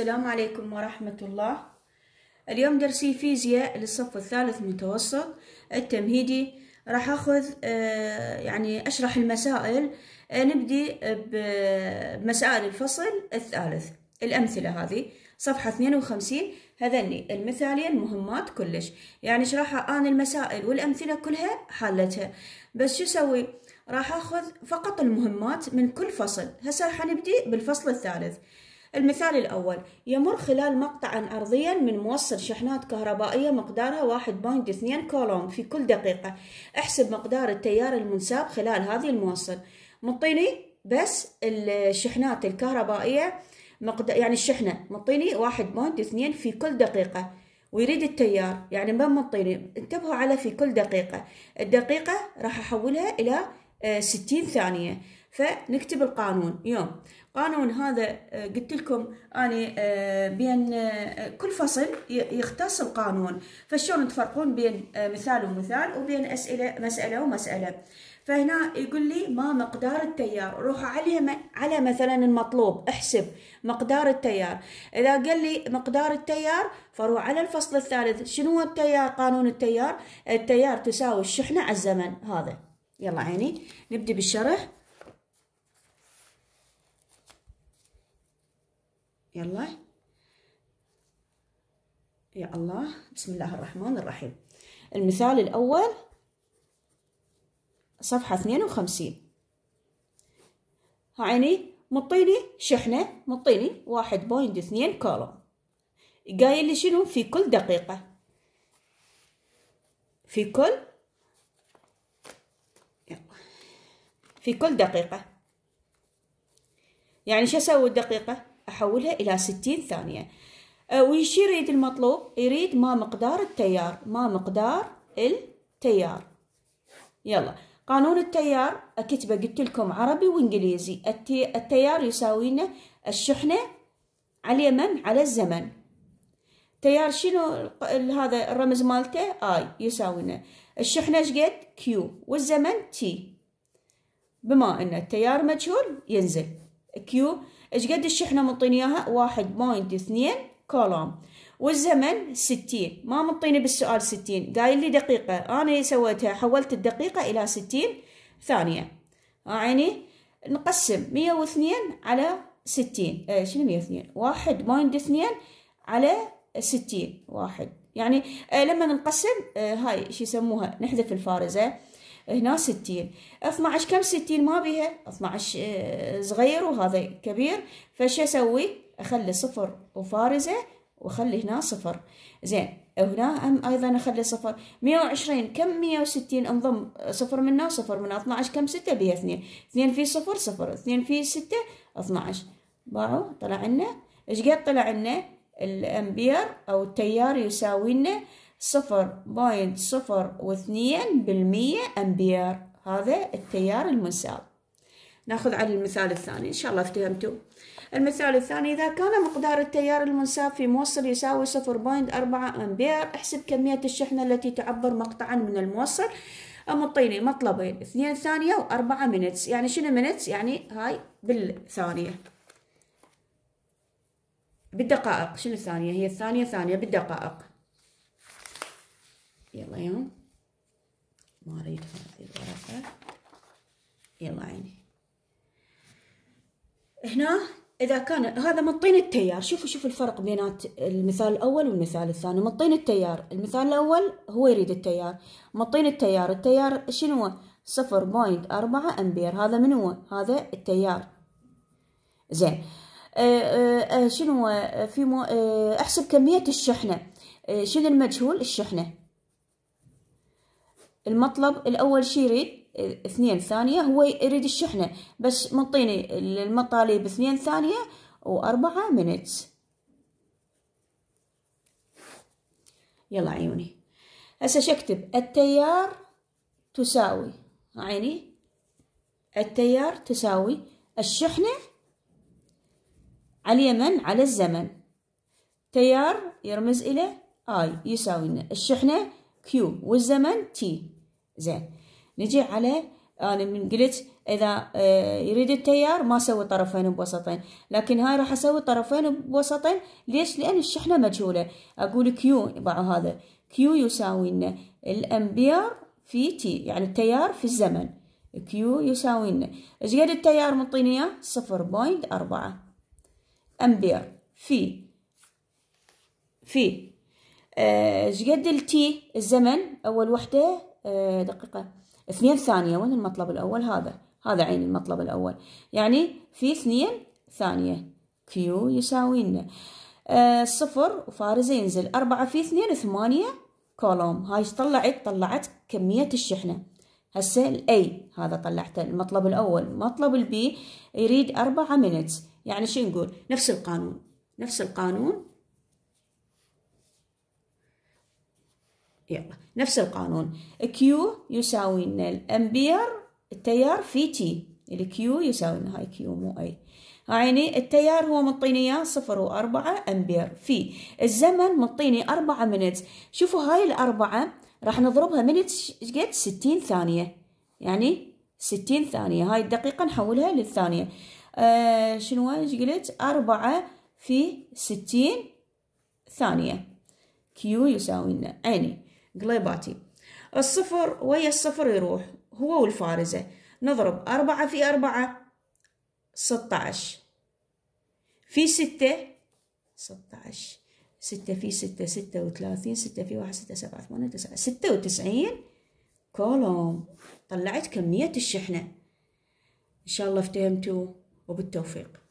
السلام عليكم ورحمة الله اليوم درسي فيزياء للصف الثالث متوسط التمهيدي راح أخذ آه، يعني أشرح المسائل آه، نبدي بمسائل الفصل الثالث الأمثلة هذه صفحة 52 هذني المثالين مهمات كلش يعني شرحها أنا المسائل والأمثلة كلها حالتها بس شو سوي راح أخذ فقط المهمات من كل فصل هسا راح نبدي بالفصل الثالث المثال الأول يمر خلال مقطعا أرضيا من موصل شحنات كهربائية مقدارها 1.2 كولوم في كل دقيقة احسب مقدار التيار المنساب خلال هذه الموصل مطيني بس الشحنات الكهربائية مقد... يعني الشحنة مطيني 1.2 في كل دقيقة ويريد التيار يعني ما مطيني انتبهوا على في كل دقيقة الدقيقة راح أحولها إلى 60 آه، ثانية فنكتب القانون يوم قانون هذا آه، قلت لكم أنا آه، بين آه، كل فصل يختص القانون فشلون تفرقون بين مثال ومثال وبين أسئلة مسألة ومسألة فهنا يقول لي ما مقدار التيار روح عليها على مثلا المطلوب احسب مقدار التيار اذا قال لي مقدار التيار فروح على الفصل الثالث شنو هو التيار قانون التيار التيار تساوي الشحنة على الزمن هذا يلا عيني نبدي بالشرح يلا يا الله بسم الله الرحمن الرحيم المثال الأول صفحة 52 عيني مطيني شحنة مطيني واحد بوينت اثنين كولوم قايل لي شنو في كل دقيقة في كل في كل دقيقة يعني شو أسوي الدقيقة أحولها إلى ستين ثانية آه، ويش يريد المطلوب يريد ما مقدار التيار ما مقدار التيار يلا قانون التيار أكتبه قلت لكم عربي وإنجليزي التيار يساوينا الشحنة على من على الزمن تيار شنو هذا الرمز مالته اي يساوينا الشحنة شقد كيو والزمن تي بما ان التيار مجهول ينزل كيو ايش قد الشحنه منطيني اياها واحد بوينت اثنين كولوم والزمن ستين ما منطيني بالسؤال ستين قايل لي دقيقه انا سويتها حولت الدقيقه الى ستين ثانيه يعني نقسم مية واثنين على ستين ايه شنو مية واثنين واحد بوينت اثنين على ستين واحد يعني إيه، لما نقسم إيه، هاي شو يسموها نحذف الفارزة هنا ستين اثناعش كم ستين ما بيها اثناعش آه، صغير وهذا كبير فش اسوي اخلي صفر وفارزة واخلي هنا صفر زين هنا هم ايضا اخلي صفر مية وعشرين كم مية وستين انضم آه، صفر منه وصفر منه اثناعش كم ستة بيها اثنين اثنين في صفر صفر اثنين في ستة اثناعش باعوا طلع لنا ايش قد طلع لنا الامبير او التيار يساوي لنا صفر بوينت صفر واثنين بالمية أمبير هذا التيار المنساب ناخذ على المثال الثاني إن شاء الله افتهمتوا المثال الثاني إذا كان مقدار التيار المنساب في موصل يساوي صفر بوينت أربعة أمبير احسب كمية الشحنة التي تعبر مقطعا من الموصل مطيني مطلبين اثنين ثانية وأربعة منتس يعني شنو منتس يعني هاي بالثانية بالدقائق شنو الثانية هي الثانية ثانية بالدقائق يلا يوم ما اريد هذه الورقة يلا عيني هنا اذا كان هذا مطين التيار شوفوا شوفوا الفرق بينات المثال الاول والمثال الثاني مطين التيار المثال الاول هو يريد التيار مطين التيار التيار شنو صفر بوينت أربعة أمبير هذا من هو هذا التيار زين أه أه شنو في مو أه احسب كمية الشحنة شنو المجهول الشحنة المطلب الأول شي يريد اثنين ثانية هو يريد الشحنة بس منطيني المطالب اثنين ثانية وأربعة منتس يلا عيوني هسه شكتب التيار تساوي عيني التيار تساوي الشحنة على اليمن على الزمن تيار يرمز إلى آي يساوي الشحنة كيو والزمن تي زين نجي على انا من قلت اذا آه، يريد التيار ما اسوي طرفين بوسطين لكن هاي راح اسوي طرفين بوسطين ليش لان الشحنه مجهوله اقول كيو باعوا هذا كيو يساوي لنا الامبير في تي يعني التيار في الزمن كيو يساوي لنا ايش قد التيار منطيني اياه 0.4 امبير في في ايش قد التي الزمن اول وحده آه، دقيقة اثنين ثانية وين المطلب الأول هذا هذا عين المطلب الأول يعني في اثنين ثانية كيو يساوي لنا آه، صفر وفارزة ينزل أربعة في اثنين ثمانية كولوم هاي طلعت طلعت كمية الشحنة هسه الاي هذا طلعته المطلب الأول مطلب البي يريد أربعة منتس يعني شو نقول نفس القانون نفس القانون يلا نفس القانون كيو يساوي لنا الامبير التيار في تي الكيو يساوي لنا هاي كيو مو اي عيني التيار هو مطيني اياه صفر وأربعة أمبير في الزمن مطيني أربعة منت شوفوا هاي الأربعة راح نضربها منت قد ستين ثانية يعني ستين ثانية هاي الدقيقة نحولها للثانية آه شنو ايش قلت أربعة في ستين ثانية كيو يساوي لنا عيني قليباتي الصفر ويا الصفر يروح هو والفارزة نضرب أربعة في أربعة ستة في ستة ستة ستة في ستة ستة وثلاثين ستة في واحد ستة سبعة ثمانية تسعة ستة وتسعين كولوم طلعت كمية الشحنة إن شاء الله افتهمتوا وبالتوفيق